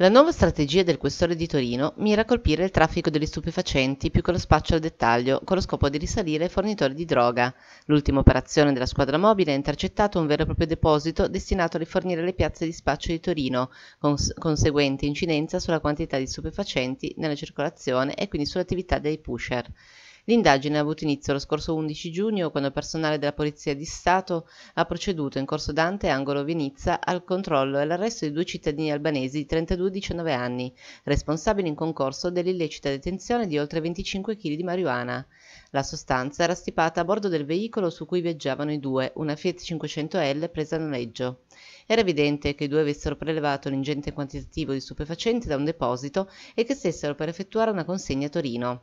La nuova strategia del questore di Torino mira a colpire il traffico degli stupefacenti più che lo spaccio al dettaglio, con lo scopo di risalire i fornitori di droga. L'ultima operazione della squadra mobile ha intercettato un vero e proprio deposito destinato a rifornire le piazze di spaccio di Torino, con conseguente incidenza sulla quantità di stupefacenti nella circolazione e quindi sull'attività dei pusher. L'indagine ha avuto inizio lo scorso 11 giugno quando personale della Polizia di Stato ha proceduto in corso Dante Angolo Venizia al controllo e all'arresto di due cittadini albanesi di 32 19 anni, responsabili in concorso dell'illecita detenzione di oltre 25 kg di marijuana. La sostanza era stipata a bordo del veicolo su cui viaggiavano i due, una Fiat 500L presa a noleggio. Era evidente che i due avessero prelevato l'ingente quantitativo di stupefacenti da un deposito e che stessero per effettuare una consegna a Torino.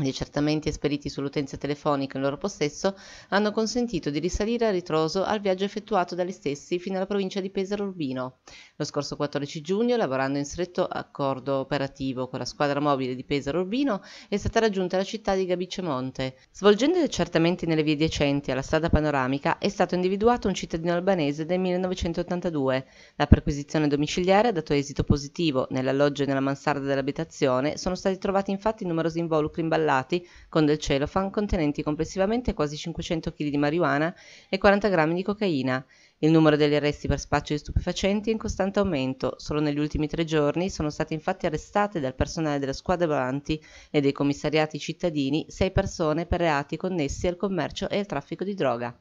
Gli accertamenti esperiti sull'utenza telefonica in loro possesso hanno consentito di risalire a ritroso al viaggio effettuato dagli stessi fino alla provincia di Pesaro Urbino. Lo scorso 14 giugno, lavorando in stretto accordo operativo con la squadra mobile di Pesaro Urbino, è stata raggiunta la città di Gabicemonte. Svolgendo gli accertamenti nelle vie adiacenti alla strada panoramica, è stato individuato un cittadino albanese del 1982. La perquisizione domiciliare ha dato esito positivo. Nell'alloggio e nella mansarda dell'abitazione sono stati trovati infatti numerosi involucri imballati emballati con del cellophane contenenti complessivamente quasi 500 kg di marijuana e 40 grammi di cocaina. Il numero degli arresti per spaccio di stupefacenti è in costante aumento. Solo negli ultimi tre giorni sono state infatti arrestate dal personale della squadra volanti e dei commissariati cittadini sei persone per reati connessi al commercio e al traffico di droga.